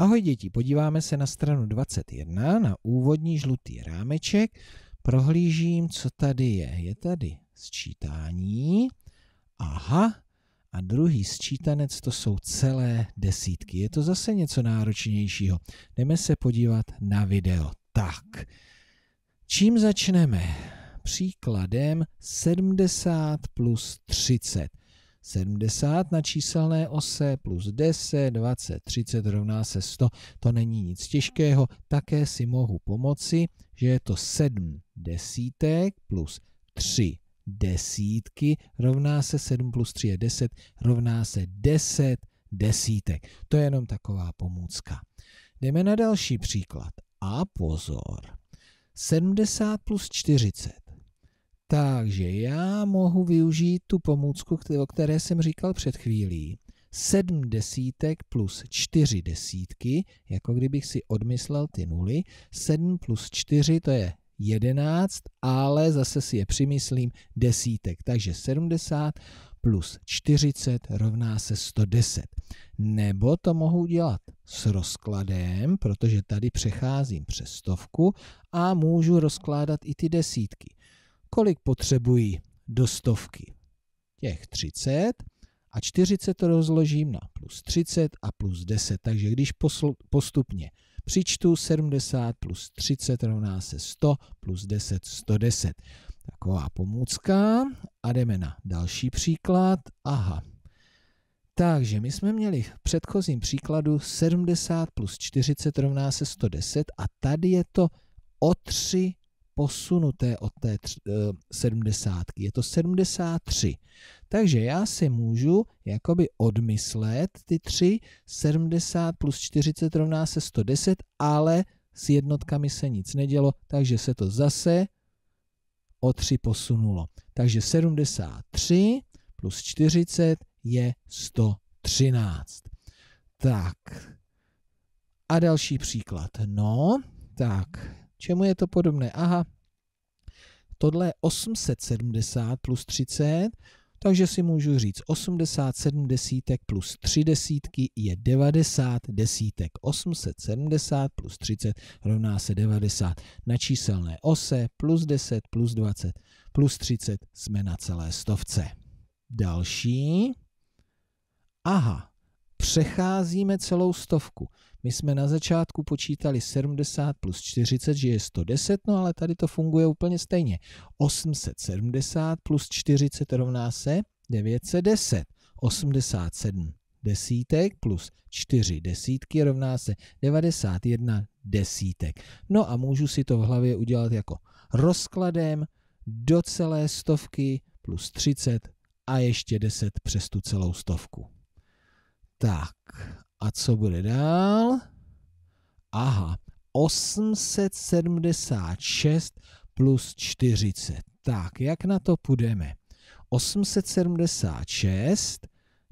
Ahoj děti, podíváme se na stranu 21, na úvodní žlutý rámeček. Prohlížím, co tady je. Je tady sčítání. Aha, a druhý sčítanec to jsou celé desítky. Je to zase něco náročnějšího. Jdeme se podívat na video. Tak, čím začneme? Příkladem 70 plus 30. 70 na číselné ose plus 10, 20, 30 rovná se 100. To není nic těžkého, také si mohu pomoci, že je to 7 desítek plus 3 desítky rovná se 7 plus 3 je 10, rovná se 10 desítek. To je jenom taková pomůcka. Jdeme na další příklad. A pozor. 70 plus 40 takže já mohu využít tu pomůcku, o které jsem říkal před chvílí. 7 desítek plus 4 desítky, jako kdybych si odmyslel ty nuly. 7 plus 4 to je 11, ale zase si je přimyslím desítek. Takže 70 plus 40 rovná se 110. Nebo to mohu dělat s rozkladem, protože tady přecházím přes stovku a můžu rozkládat i ty desítky kolik potřebují do stovky? Těch 30 a 40 to rozložím na plus 30 a plus 10. Takže když postupně přičtu 70 plus 30 rovná se 100 plus 10 110. Taková pomůcka a jdeme na další příklad. Aha. Takže my jsme měli v předchozím příkladu 70 plus 40 rovná se 110 a tady je to o 3 posunuté od té 70. Eh, je to 73. Takže já si můžu jakoby odmyslet ty tři. 70 plus 40 rovná se 110, ale s jednotkami se nic nedělo, takže se to zase o 3 posunulo. Takže 73 plus 40 je 113. Tak. A další příklad. No, tak Čemu je to podobné? Aha, tohle je 870 plus 30, takže si můžu říct 87 desítek plus 3 desítky je 90 desítek. 870 plus 30 rovná se 90. Na číselné ose plus 10 plus 20 plus 30 jsme na celé stovce. Další. Aha, přecházíme celou stovku. My jsme na začátku počítali 70 plus 40, že je 110, no ale tady to funguje úplně stejně. 870 plus 40 rovná se 910. 87 desítek plus 4 desítky rovná se 91 desítek. No a můžu si to v hlavě udělat jako rozkladem do celé stovky plus 30 a ještě 10 přes tu celou stovku. Tak a co bude dál? Aha, 876 plus 40. Tak, jak na to půjdeme? 876,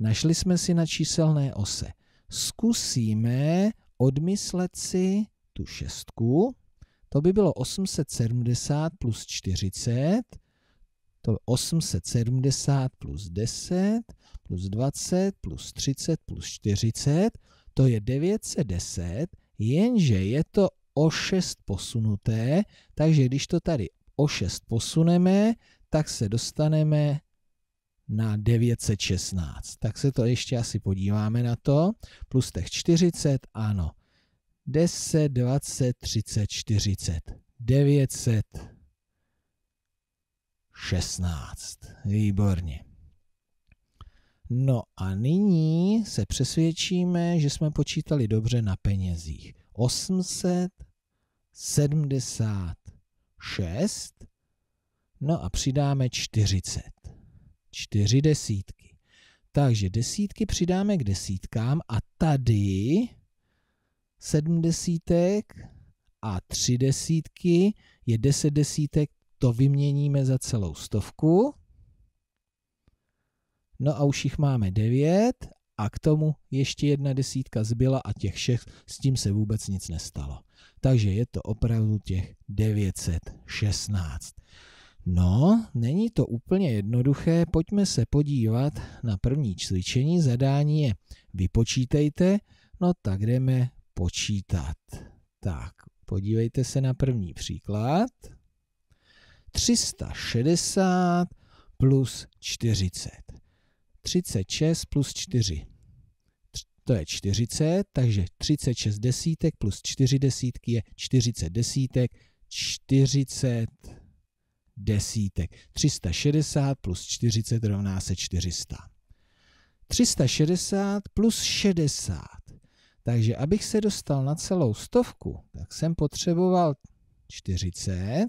našli jsme si na číselné ose. Zkusíme odmyslet si tu šestku, to by bylo 870 plus 40 to 870 plus 10 plus 20 plus 30 plus 40, to je 910, jenže je to o 6 posunuté, takže když to tady o 6 posuneme, tak se dostaneme na 916. Tak se to ještě asi podíváme na to. Plus těch 40, ano. 10, 20, 30, 40. 900. 16. Výborně. No a nyní se přesvědčíme, že jsme počítali dobře na penězích. 876. No a přidáme 40. 4 desítky. Takže desítky přidáme k desítkám a tady 7 desítek a 3 desítky je 10 desítek, to vyměníme za celou stovku. No a už jich máme 9 a k tomu ještě jedna desítka zbyla a těch šest, s tím se vůbec nic nestalo. Takže je to opravdu těch 916. No, není to úplně jednoduché, pojďme se podívat na první cvičení. Zadání je vypočítejte, no tak jdeme počítat. Tak, podívejte se na první příklad. 360 plus 40. 36 plus 4. To je 40, takže 36 desítek plus 4 desítky je 40 desítek, 40 desítek. 360 plus 40 rovná se 400. 360 plus 60. Takže abych se dostal na celou stovku, tak jsem potřeboval 40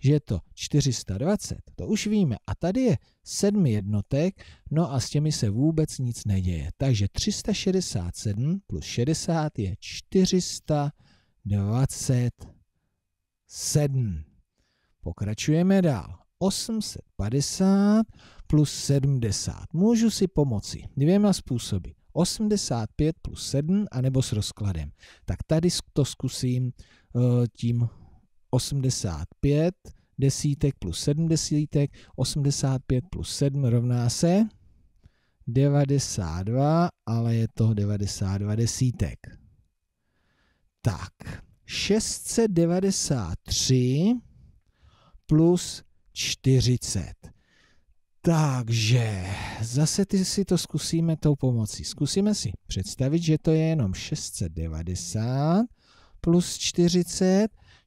že je to 420, to už víme. A tady je 7 jednotek, no a s těmi se vůbec nic neděje. Takže 367 plus 60 je 427. Pokračujeme dál. 850 plus 70. Můžu si pomoci dvěma způsoby. 85 plus 7 anebo s rozkladem. Tak tady to zkusím eh, tím 85 desítek plus 7 desítek, 85 plus 7 rovná se 92, ale je to 92 desítek. Tak, 693 plus 40. Takže zase ty si to zkusíme tou pomocí. Zkusíme si představit, že to je jenom 690 plus 40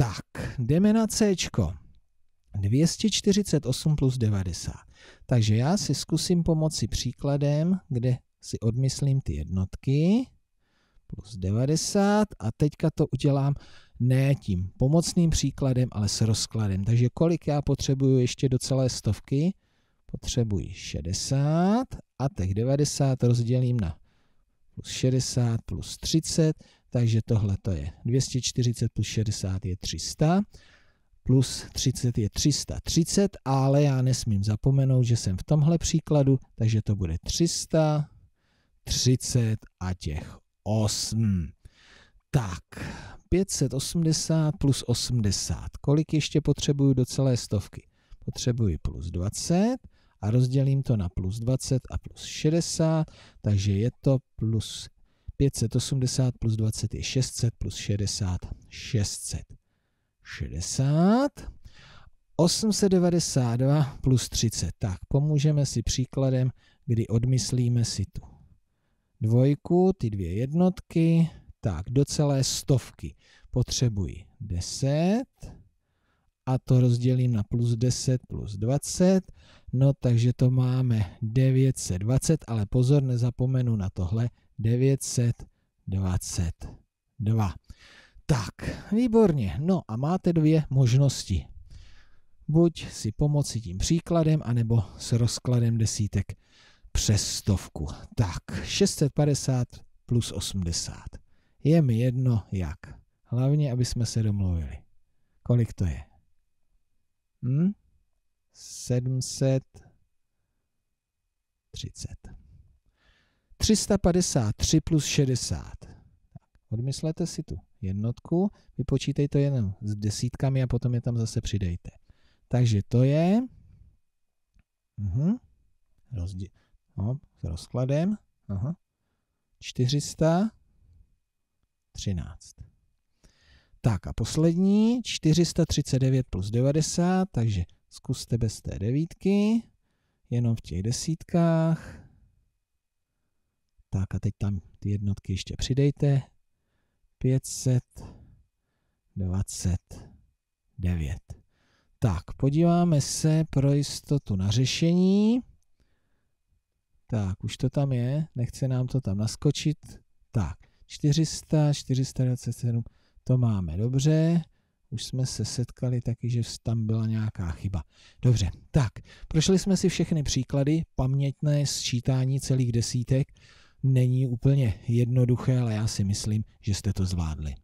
Tak, jdeme na C. 248 plus 90. Takže já si zkusím pomoci příkladem, kde si odmyslím ty jednotky plus 90 a teďka to udělám ne tím pomocným příkladem, ale s rozkladem. Takže kolik já potřebuju ještě do celé stovky? Potřebuji 60 a teď 90 rozdělím na plus 60 plus 30, takže tohle to je 240 plus 60 je 300, plus 30 je 330, ale já nesmím zapomenout, že jsem v tomhle příkladu, takže to bude 330 a těch 8. Tak, 580 plus 80. Kolik ještě potřebuju do celé stovky? Potřebuji plus 20 a rozdělím to na plus 20 a plus 60, takže je to plus 580 plus 20 je 600 plus 60, 60. 892 plus 30. Tak, pomůžeme si příkladem, kdy odmyslíme si tu dvojku, ty dvě jednotky. Tak, do celé stovky potřebuji 10 a to rozdělím na plus 10 plus 20. No takže to máme 920, ale pozor, nezapomenu na tohle 922. Tak, výborně. No a máte dvě možnosti. Buď si pomoci tím příkladem, anebo s rozkladem desítek přes stovku. Tak, 650 plus 80. Je mi jedno jak. Hlavně, aby jsme se domluvili. Kolik to je? Hm? 730. 353 plus 60. Odmyslete si tu jednotku, vypočítej to jenom s desítkami a potom je tam zase přidejte. Takže to je uh-huh, mhm, rozdíl, no, s rozkladem -huh, 413. Tak a poslední, 439 plus 90, takže zkuste bez té devítky, jenom v těch desítkách. Tak a teď tam ty jednotky ještě přidejte. 529. Tak, podíváme se pro jistotu na řešení. Tak, už to tam je, nechce nám to tam naskočit. Tak, 400, 427, to máme dobře. Už jsme se setkali taky, že tam byla nějaká chyba. Dobře, tak, prošli jsme si všechny příklady, pamětné sčítání celých desítek není úplně jednoduché, ale já si myslím, že jste to zvládli.